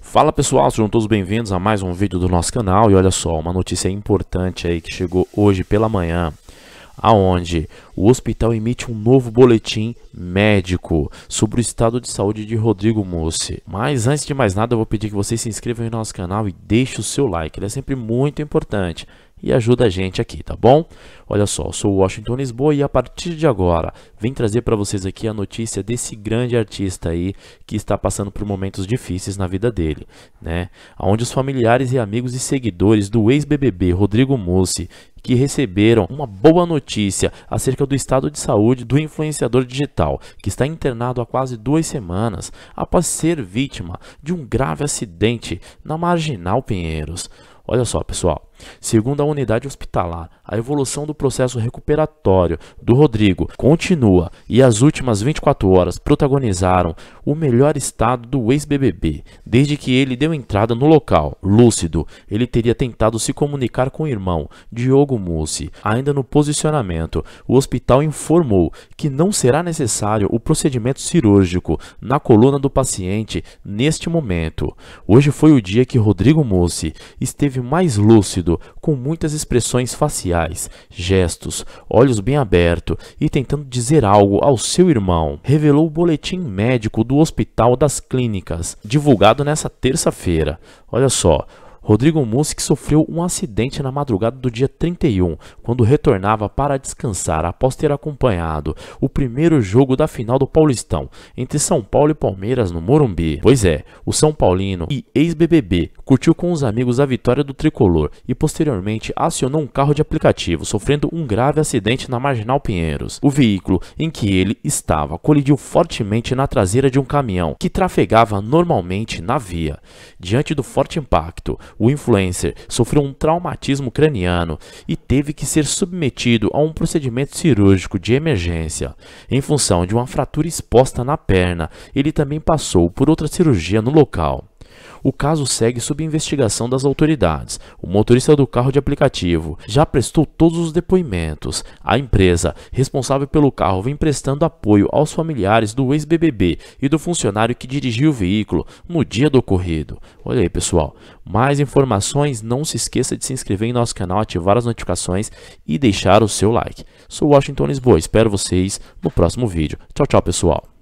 Fala pessoal, sejam todos bem-vindos a mais um vídeo do nosso canal e olha só, uma notícia importante aí que chegou hoje pela manhã aonde o hospital emite um novo boletim médico sobre o estado de saúde de Rodrigo Mussi. Mas antes de mais nada, eu vou pedir que vocês se inscrevam no nosso canal e deixem o seu like, ele é sempre muito importante e ajuda a gente aqui, tá bom? Olha só, eu sou o Washington Lisboa e a partir de agora vim trazer para vocês aqui a notícia desse grande artista aí que está passando por momentos difíceis na vida dele, né? Onde os familiares e amigos e seguidores do ex-BBB Rodrigo Mussi que receberam uma boa notícia acerca do estado de saúde do influenciador digital, que está internado há quase duas semanas após ser vítima de um grave acidente na Marginal Pinheiros. Olha só, pessoal, Segundo a unidade hospitalar, a evolução do processo recuperatório do Rodrigo continua e as últimas 24 horas protagonizaram o melhor estado do ex-BBB. Desde que ele deu entrada no local, lúcido, ele teria tentado se comunicar com o irmão, Diogo Mussi. Ainda no posicionamento, o hospital informou que não será necessário o procedimento cirúrgico na coluna do paciente neste momento. Hoje foi o dia que Rodrigo Mussi esteve mais lúcido com muitas expressões faciais, gestos, olhos bem abertos e tentando dizer algo ao seu irmão, revelou o boletim médico do Hospital das Clínicas, divulgado nesta terça-feira. Olha só, Rodrigo Musk sofreu um acidente na madrugada do dia 31, quando retornava para descansar após ter acompanhado o primeiro jogo da final do Paulistão entre São Paulo e Palmeiras no Morumbi. Pois é, o São Paulino e ex-BBB curtiu com os amigos a vitória do tricolor e posteriormente acionou um carro de aplicativo, sofrendo um grave acidente na Marginal Pinheiros. O veículo em que ele estava colidiu fortemente na traseira de um caminhão que trafegava normalmente na via. Diante do forte impacto, o influencer sofreu um traumatismo craniano e teve que ser submetido a um procedimento cirúrgico de emergência. Em função de uma fratura exposta na perna, ele também passou por outra cirurgia no local. O caso segue sob investigação das autoridades. O motorista do carro de aplicativo já prestou todos os depoimentos. A empresa responsável pelo carro vem prestando apoio aos familiares do ex-BBB e do funcionário que dirigiu o veículo no dia do ocorrido. Olha aí, pessoal. Mais informações, não se esqueça de se inscrever em nosso canal, ativar as notificações e deixar o seu like. Sou Washington Lisboa, espero vocês no próximo vídeo. Tchau, tchau, pessoal.